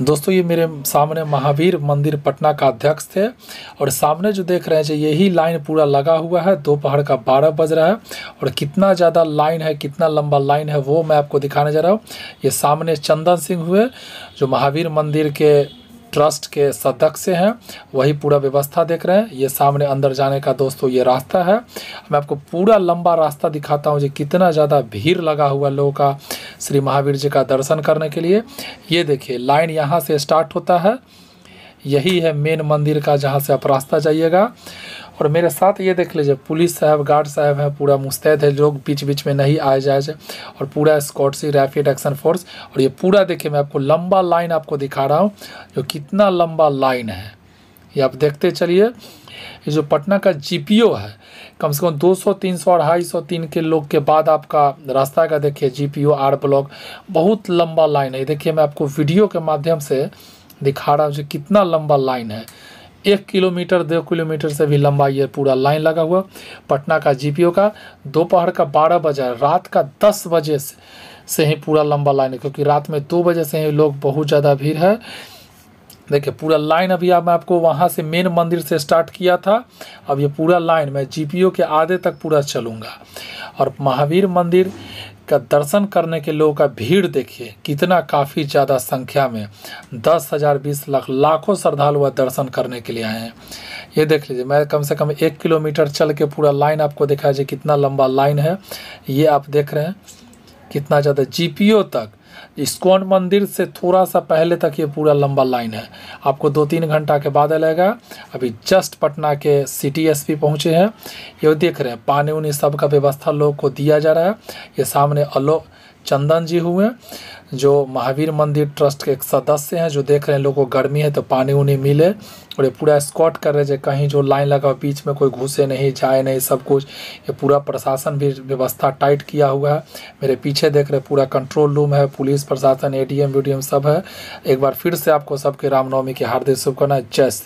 दोस्तों ये मेरे सामने महावीर मंदिर पटना का अध्यक्ष थे और सामने जो देख रहे हैं यही लाइन पूरा लगा हुआ है दोपहर का बारह बज रहा है और कितना ज़्यादा लाइन है कितना लंबा लाइन है वो मैं आपको दिखाने जा रहा हूँ ये सामने चंदन सिंह हुए जो महावीर मंदिर के ट्रस्ट के सदस्य हैं वही पूरा व्यवस्था देख रहे हैं ये सामने अंदर जाने का दोस्तों ये रास्ता है मैं आपको पूरा लंबा रास्ता दिखाता हूँ जी कितना ज़्यादा भीड़ लगा हुआ लोगों का श्री महावीर जी का दर्शन करने के लिए ये देखिए लाइन यहाँ से स्टार्ट होता है यही है मेन मंदिर का जहाँ से आप रास्ता जाइएगा और मेरे साथ ये देख लीजिए पुलिस साहब गार्ड साहब हैं पूरा मुस्तैद है लोग बीच बीच में नहीं आए जाए और पूरा स्कॉटसी रैपिड एक्शन फोर्स और ये पूरा देखिए मैं आपको लंबा लाइन आपको दिखा रहा हूँ जो कितना लंबा लाइन है ये आप देखते चलिए ये जो पटना का जीपीओ है कम से कम 200 300 और ढाई सौ तीन के लोग के बाद आपका रास्ता का देखिए जीपीओ आर ब्लॉक बहुत लंबा लाइन है देखिए मैं आपको वीडियो के माध्यम से दिखा रहा हूँ जो कितना लंबा लाइन है एक किलोमीटर दो किलोमीटर से भी लंबा ये पूरा लाइन लगा हुआ पटना का जी का दोपहर का बारह बजे रात का दस बजे से, से ही पूरा लंबा लाइन है क्योंकि रात में दो बजे से ही लोग बहुत ज़्यादा भीड़ है देखिए पूरा लाइन अभी अब मैं आपको वहाँ से मेन मंदिर से स्टार्ट किया था अब ये पूरा लाइन मैं जीपीओ के आधे तक पूरा चलूँगा और महावीर मंदिर का दर्शन करने के लोगों का भीड़ देखिए कितना काफ़ी ज़्यादा संख्या में दस हज़ार बीस लाख लाखों श्रद्धालु वह दर्शन करने के लिए आए हैं ये देख लीजिए मैं कम से कम एक किलोमीटर चल के पूरा लाइन आपको दिखाया जाए कितना लंबा लाइन है ये आप देख रहे हैं कितना ज़्यादा जी तक इस्कॉन मंदिर से थोड़ा सा पहले तक ये पूरा लंबा लाइन है आपको दो तीन घंटा के बाद लगेगा अभी जस्ट पटना के सिटी एसपी पहुँचे हैं ये देख रहे हैं पानी उनी सब का व्यवस्था लोग को दिया जा रहा है ये सामने अलो चंदन जी हुए जो महावीर मंदिर ट्रस्ट के एक सदस्य हैं जो देख रहे हैं लोगों को गर्मी है तो पानी उनी मिले और ये पूरा स्कॉट कर रहे हैं कहीं जो लाइन लगा बीच में कोई घुसे नहीं जाए नहीं सब कुछ ये पूरा प्रशासन भी व्यवस्था टाइट किया हुआ है मेरे पीछे देख रहे पूरा कंट्रोल रूम है पुलिस प्रशासन ए डी सब है एक बार फिर से आपको सबके रामनवमी की हार्दिक शुभकामनाएं जय श्री